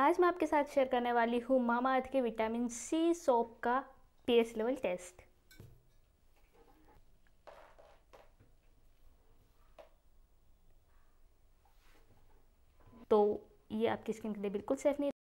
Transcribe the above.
आज मैं आपके साथ शेयर करने वाली हूँ मामा अर्थ के विटामिन सी सोप का पीएच लेवल टेस्ट तो ये आपकी स्किन के लिए बिल्कुल सेफ नहीं